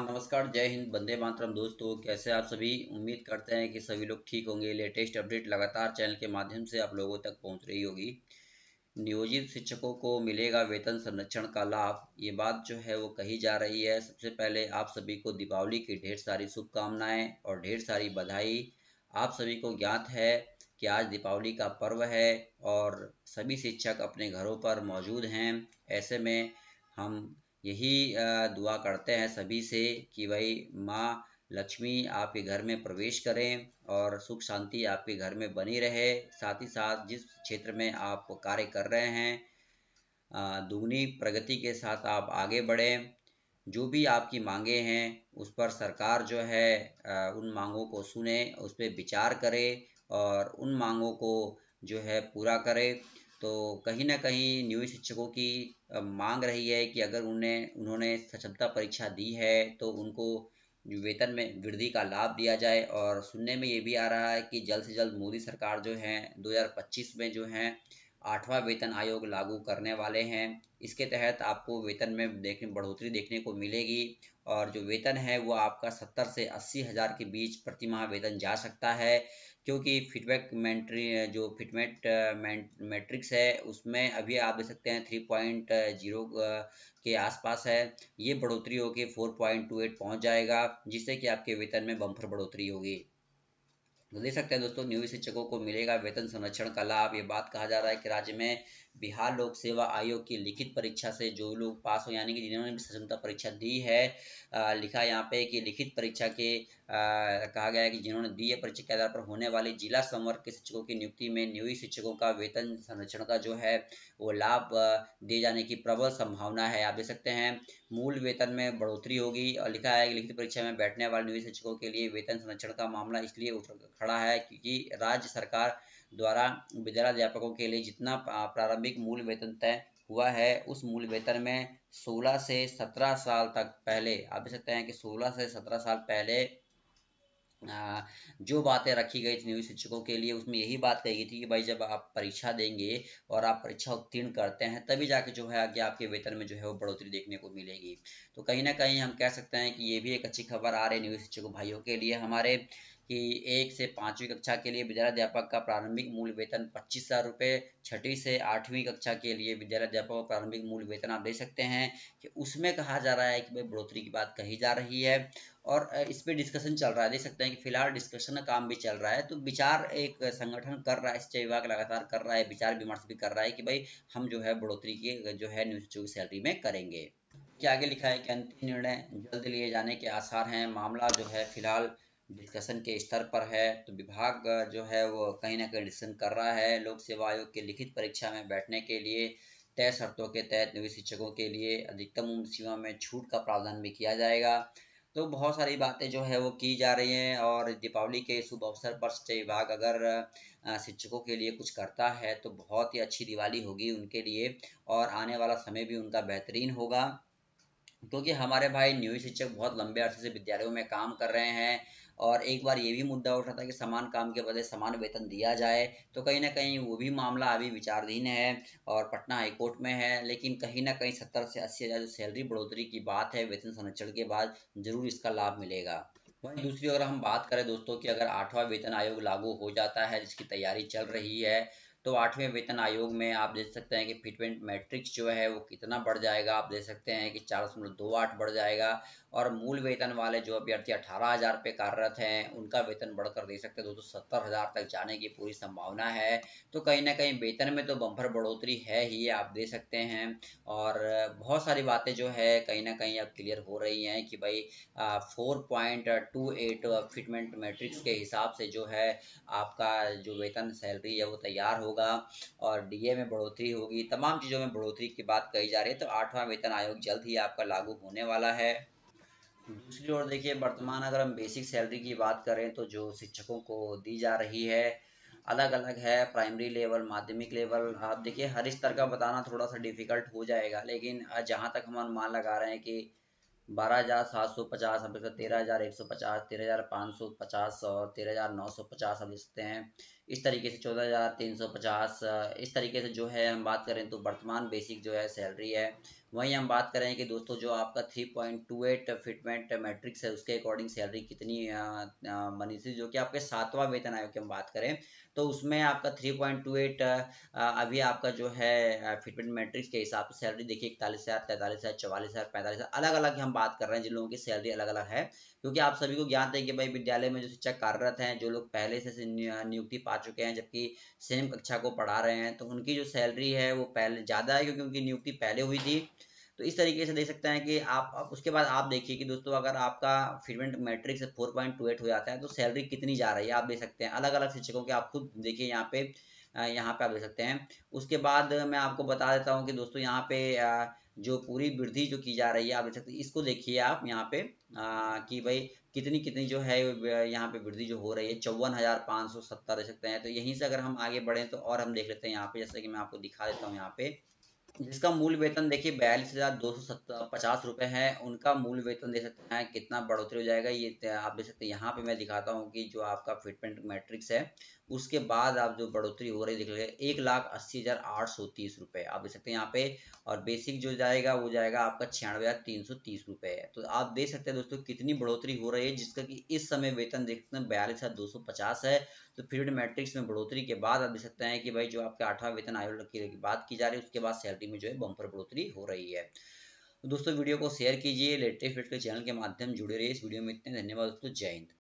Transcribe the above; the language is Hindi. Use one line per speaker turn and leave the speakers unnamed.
नमस्कार जय हिंद बंदे मातरम दोस्तों कैसे आप सभी उम्मीद करते हैं कि सभी लोग ठीक होंगे लेटेस्ट अपडेट लगातार चैनल के माध्यम से आप लोगों तक पहुंच रही होगी नियोजित शिक्षकों को मिलेगा वेतन संरक्षण का लाभ ये बात जो है वो कही जा रही है सबसे पहले आप सभी को दीपावली की ढेर सारी शुभकामनाएं और ढेर सारी बधाई आप सभी को ज्ञात है कि आज दीपावली का पर्व है और सभी शिक्षक अपने घरों पर मौजूद हैं ऐसे में हम यही दुआ करते हैं सभी से कि भाई माँ लक्ष्मी आपके घर में प्रवेश करें और सुख शांति आपके घर में बनी रहे साथ ही साथ जिस क्षेत्र में आप कार्य कर रहे हैं दुगनी प्रगति के साथ आप आगे बढ़ें जो भी आपकी मांगे हैं उस पर सरकार जो है उन मांगों को सुने उस पर विचार करे और उन मांगों को जो है पूरा करे तो कहीं ना कहीं नियोजित शिक्षकों की मांग रही है कि अगर उन्हें उन्होंने सक्षमता परीक्षा दी है तो उनको वेतन में वृद्धि का लाभ दिया जाए और सुनने में ये भी आ रहा है कि जल्द से जल्द मोदी सरकार जो है 2025 में जो है आठवां वेतन आयोग लागू करने वाले हैं इसके तहत आपको वेतन में देखने बढ़ोतरी देखने को मिलेगी और जो वेतन है वो आपका सत्तर से अस्सी हज़ार के बीच प्रतिमाह वेतन जा सकता है क्योंकि फीडबैक मैंट्री जो फिटमेट मैट्रिक्स है उसमें अभी आप देख सकते हैं थ्री पॉइंट जीरो के आसपास है ये बढ़ोतरी होकर फोर पॉइंट टू एट पहुँच जाएगा जिससे कि आपके वेतन में बम्फर बढ़ोतरी होगी तो देख सकते हैं दोस्तों न्यू शिक्षकों को मिलेगा वेतन संरक्षण का लाभ ये बात कहा जा रहा है कि राज्य में बिहार लोक सेवा आयोग की लिखित परीक्षा से जो लोग पास हो यानी कि जिन्होंने भी सक्षमता परीक्षा दी है आ, लिखा यहाँ पे कि लिखित परीक्षा के कहा गया है कि जिन्होंने बी ए परिचय के आधार पर होने वाले जिला संवर्ग के शिक्षकों की नियुक्ति में नियोजित शिक्षकों का वेतन संरक्षण का जो है वो लाभ दिए जाने की प्रबल संभावना है आप देख सकते हैं मूल वेतन में बढ़ोतरी होगी और लिखा है कि लिखित परीक्षा में बैठने वाले नियोजित शिक्षकों के लिए वेतन संरक्षण का मामला इसलिए उठ खड़ा है क्योंकि राज्य सरकार द्वारा विद्यालय अध्यापकों के लिए जितना प्रारंभिक मूल वेतन तय हुआ है उस मूल वेतन में 16 से 17 साल तक पहले आप देख सकते हैं कि 16 से 17 साल पहले जो बातें रखी गई थी न्यू शिक्षकों के लिए उसमें यही बात कही गई थी कि भाई जब आप परीक्षा देंगे और आप परीक्षा उत्तीर्ण करते हैं तभी जाके जो है आगे आपके वेतन में जो है वो बढ़ोतरी देखने को मिलेगी तो कहीं ना कहीं हम कह सकते हैं कि ये भी एक अच्छी खबर आ रही है न्यू शिक्षकों भाइयों के लिए हमारे कि एक से पाँचवीं कक्षा के लिए विद्यालय अध्यापक का प्रारंभिक मूल वेतन पच्चीस हज़ार रुपये छठी से आठवीं कक्षा के लिए अध्यापक का प्रारंभिक मूल वेतन आप दे सकते हैं कि उसमें कहा जा रहा है कि भाई बढ़ोतरी की बात कही जा रही है और इस पर डिस्कशन चल रहा है देख सकते हैं कि फिलहाल डिस्कशन का काम भी चल रहा है तो विचार एक संगठन कर रहा है शिक्षा विभाग लगातार कर रहा है विचार विमर्श भी कर रहा है कि भाई हम जो है बढ़ोतरी की जो है न्यूज सैलरी में करेंगे क्या आगे लिखा है कि अंतिम निर्णय जल्द लिए जाने के आसार हैं मामला जो है फिलहाल डिस्कशन के स्तर पर है तो विभाग जो है वो कहीं ना कहीं डिस्कशन कर रहा है लोक सेवा आयोग के लिखित परीक्षा में बैठने के लिए तय शर्तों के तहत नवी शिक्षकों के लिए अधिकतम उम्र सीमा में छूट का प्रावधान भी किया जाएगा तो बहुत सारी बातें जो है वो की जा रही हैं और दीपावली के शुभ अवसर पर शिक्षा विभाग अगर शिक्षकों के लिए कुछ करता है तो बहुत ही अच्छी दिवाली होगी उनके लिए और आने वाला समय भी उनका बेहतरीन होगा क्योंकि हमारे भाई न्यू शिक्षक बहुत लंबे अरसे से विद्यालयों में काम कर रहे हैं और एक बार ये भी मुद्दा उठ रहा था कि समान काम के बदले समान वेतन दिया जाए तो कहीं ना कहीं वो भी मामला अभी विचाराधीन है और पटना हाईकोर्ट में है लेकिन कहीं ना कहीं सत्तर से अस्सी हज़ार जो सैलरी बढ़ोतरी की बात है वेतन संरक्षण के बाद जरूर इसका लाभ मिलेगा वहीं दूसरी अगर हम बात करें दोस्तों कि अगर आठवां वेतन आयोग लागू हो जाता है जिसकी तैयारी चल रही है तो आठवें वेतन आयोग में आप देख सकते हैं कि फिटमेंट मैट्रिक्स जो है वो कितना बढ़ जाएगा आप देख सकते हैं कि चार दशमलव दो आठ बढ़ जाएगा और मूल वेतन वाले जो अभ्यर्थी अठारह हज़ार पे कार्यरत हैं उनका वेतन बढ़कर देख सकते हैं दो सौ सत्तर हज़ार तक जाने की पूरी संभावना है तो कहीं ना कहीं वेतन में तो बम्फर बढ़ोतरी है ही आप देख सकते हैं और बहुत सारी बातें जो है कहीं ना कहीं अब क्लियर हो रही हैं कि भाई four point two eight fitment matrix के हिसाब से जो है आपका जो वेतन सैलरी है वो तैयार होगा होगा और डीए में बढ़ोतरी होगी तमाम चीज़ों में बढ़ोतरी की बात कही जा रही है तो आठवां वेतन आयोग जल्द ही आपका लागू होने वाला है दूसरी ओर देखिए वर्तमान अगर हम बेसिक सैलरी की बात करें तो जो शिक्षकों को दी जा रही है अलग अलग है प्राइमरी लेवल माध्यमिक लेवल आप देखिए हर स्तर का बताना थोड़ा सा डिफिकल्ट हो जाएगा लेकिन जहाँ तक हम अनुमान लगा रहे हैं कि बारह हज़ार सात सौ पचास हम तेरह हज़ार एक सौ पचास तेरह हज़ार पाँच सौ पचास और तेरह हज़ार नौ सौ पचास हम सकते हैं इस तरीके से चौदह हज़ार तीन सौ पचास इस तरीके से जो है हम बात करें तो वर्तमान बेसिक जो है सैलरी है वहीं हम बात करें कि दोस्तों जो आपका three point two eight fitment matrix है उसके अकॉर्डिंग सैलरी कितनी बनी थी जो कि आपके सातवां वेतन आयोग की हम बात करें तो उसमें आपका थ्री पॉइंट टू एट अभी आपका जो है फिटमेंट मैट्रिक्स के हिसाब से सैलरी देखिए इकतालीस हज़ार तैंतालीस हज़ार चवालीस हज़ार पैंतालीस हज़ार अलग अलग हम बात कर रहे हैं जिन लोगों की सैलरी अलग अलग है क्योंकि आप सभी को ज्ञात है कि भाई विद्यालय में जो शिक्षक कार्यरत हैं जो लोग पहले से नियुक्ति पा चुके हैं जबकि सेम कक्षा को पढ़ा रहे हैं तो उनकी जो सैलरी है वो पहले ज़्यादा है क्योंकि उनकी नियुक्ति पहले हुई थी तो इस तरीके से देख सकते हैं कि आप, आप उसके बाद आप देखिए कि दोस्तों अगर आपका fitment matrix four point two eight हो जाता है तो सैलरी कितनी जा रही है आप देख सकते हैं अलग अलग शिक्षकों के आप खुद देखिए यहाँ पे यहाँ पे आप देख सकते हैं उसके बाद मैं आपको बता देता हूँ कि दोस्तों यहाँ पे जो पूरी वृद्धि जो की जा रही है आप देख सकते इसको देखिए आप यहाँ पे आ, कि भाई कितनी कितनी जो है यहाँ पे वृद्धि जो हो रही है चौवन हज़ार पाँच सौ सत्तर देख सकते हैं तो यहीं से अगर हम आगे बढ़ें तो और हम देख लेते हैं यहाँ पे जैसे कि मैं आपको दिखा देता हूँ यहाँ पे जिसका मूल वेतन देखिए बयालीस हजार दो सौ पचास रुपए है उनका मूल वेतन दे सकते हैं कितना बढ़ोतरी हो जाएगा ये आप देख सकते हैं यहाँ पे मैं दिखाता हूँ कि जो आपका फिटमेंट मैट्रिक्स है उसके बाद आप जो बढ़ोतरी हो रही देख एक लाख अस्सी हजार आठ सौ तीस रुपए आप देख सकते हैं यहाँ पे और बेसिक जो जाएगा वो जाएगा आपका छियानवे हजार तीन सौ तीस रुपए है तो आप देख सकते हैं दोस्तों कितनी बढ़ोतरी हो रही है जिसका कि इस समय वेतन देख सकते हैं बयालीस हजार दो सौ पचास है तो फिटमेंट मैट्रिक्स में बढ़ोतरी के बाद आप देख सकते हैं कि भाई जो आपके आठवां वेतन आयोग की बात की जा रही है उसके बाद सैलरी रेटिंग में जो है बम्पर बढ़ोतरी हो रही है तो दोस्तों वीडियो को शेयर कीजिए लेटेस्ट के चैनल के माध्यम जुड़े रहिए इस वीडियो में इतने धन्यवाद दोस्तों जय हिंद